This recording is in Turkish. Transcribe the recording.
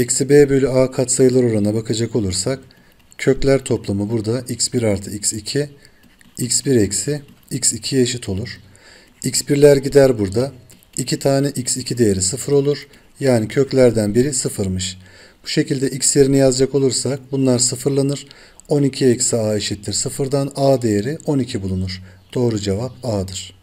Eksi b bölü a katsayılar oranına bakacak olursak kökler toplamı burada x1 artı x2 x1 eksi x2'ye eşit olur. x1'ler gider burada. 2 tane x2 değeri 0 olur. Yani köklerden biri 0'mış. Bu şekilde x yerini yazacak olursak bunlar sıfırlanır. 12 eksi a eşittir 0'dan a değeri 12 bulunur. Doğru cevap a'dır.